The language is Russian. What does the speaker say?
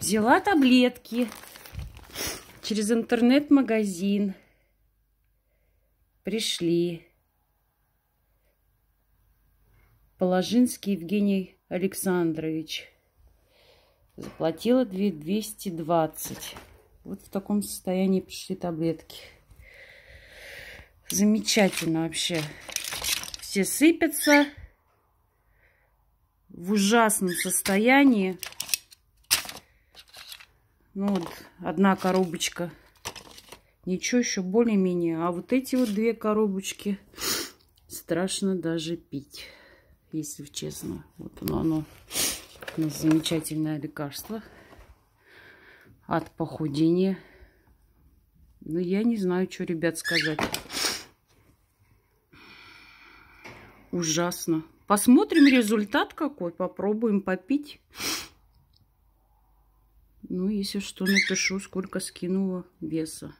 Взяла таблетки через интернет-магазин. Пришли. Положинский Евгений Александрович. Заплатила 220. Вот в таком состоянии пришли таблетки. Замечательно вообще. Все сыпятся в ужасном состоянии. Ну вот, одна коробочка. Ничего еще более-менее. А вот эти вот две коробочки страшно даже пить, если честно. Вот оно, оно замечательное лекарство от похудения. Но ну, я не знаю, что, ребят, сказать. Ужасно. Посмотрим результат какой. Попробуем попить. Ну, если что, напишу, сколько скинула веса.